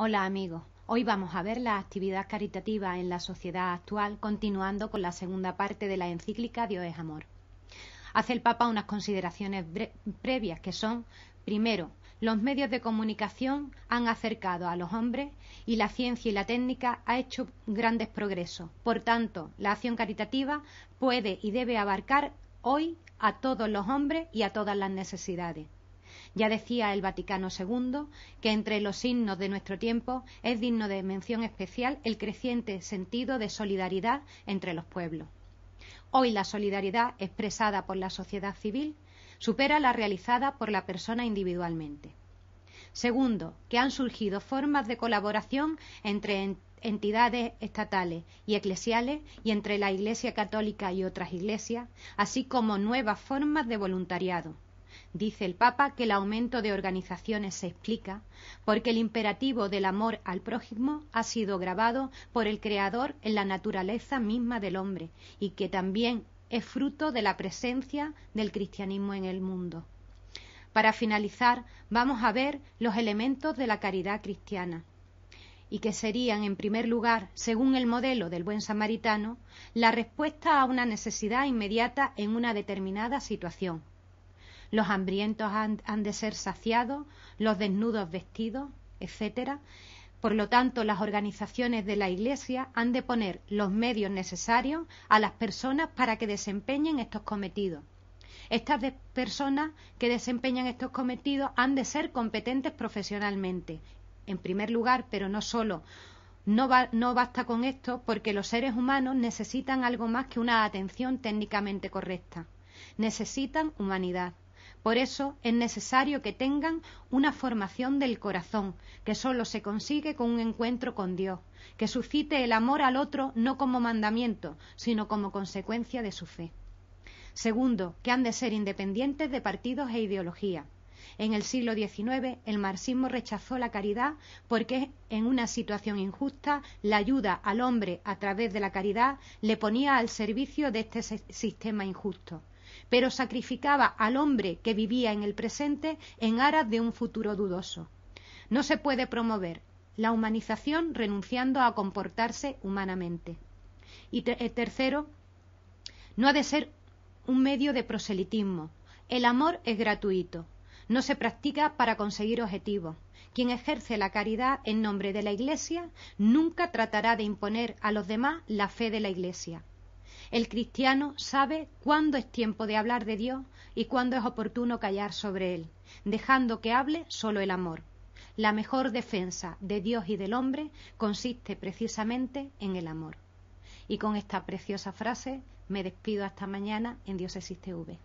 Hola amigos, hoy vamos a ver la actividad caritativa en la sociedad actual continuando con la segunda parte de la encíclica Dios es Amor. Hace el Papa unas consideraciones previas que son, primero, los medios de comunicación han acercado a los hombres y la ciencia y la técnica ha hecho grandes progresos. Por tanto, la acción caritativa puede y debe abarcar hoy a todos los hombres y a todas las necesidades. Ya decía el Vaticano II que entre los himnos de nuestro tiempo es digno de mención especial el creciente sentido de solidaridad entre los pueblos. Hoy la solidaridad expresada por la sociedad civil supera la realizada por la persona individualmente. Segundo, que han surgido formas de colaboración entre entidades estatales y eclesiales y entre la Iglesia Católica y otras iglesias, así como nuevas formas de voluntariado. Dice el Papa que el aumento de organizaciones se explica porque el imperativo del amor al prójimo ha sido grabado por el Creador en la naturaleza misma del hombre y que también es fruto de la presencia del cristianismo en el mundo. Para finalizar, vamos a ver los elementos de la caridad cristiana y que serían, en primer lugar, según el modelo del buen samaritano, la respuesta a una necesidad inmediata en una determinada situación, los hambrientos han, de ser saciados, los desnudos vestidos, etcétera. Por lo tanto, las organizaciones de la Iglesia han de poner los medios necesarios a las personas para que desempeñen estos cometidos. Estas personas que desempeñan estos cometidos han de ser competentes profesionalmente. En primer lugar, pero no solo. no basta con esto porque los seres humanos necesitan algo más que una atención técnicamente correcta. Necesitan humanidad. Por eso es necesario que tengan una formación del corazón, que solo se consigue con un encuentro con Dios, que suscite el amor al otro no como mandamiento, sino como consecuencia de su fe. Segundo, que han de ser independientes de partidos e ideología. En el siglo XIX, el marxismo rechazó la caridad porque, en una situación injusta, la ayuda al hombre a través de la caridad le ponía al servicio de este sistema injusto pero sacrificaba al hombre que vivía en el presente en aras de un futuro dudoso. No se puede promover la humanización renunciando a comportarse humanamente. Y el eh, tercero, no ha de ser un medio de proselitismo. El amor es gratuito. No se practica para conseguir objetivos. Quien ejerce la caridad en nombre de la Iglesia nunca tratará de imponer a los demás la fe de la Iglesia. El cristiano sabe cuándo es tiempo de hablar de Dios y cuándo es oportuno callar sobre Él, dejando que hable solo el amor. La mejor defensa de Dios y del hombre consiste precisamente en el amor. Y con esta preciosa frase me despido hasta mañana en Dios Existe V.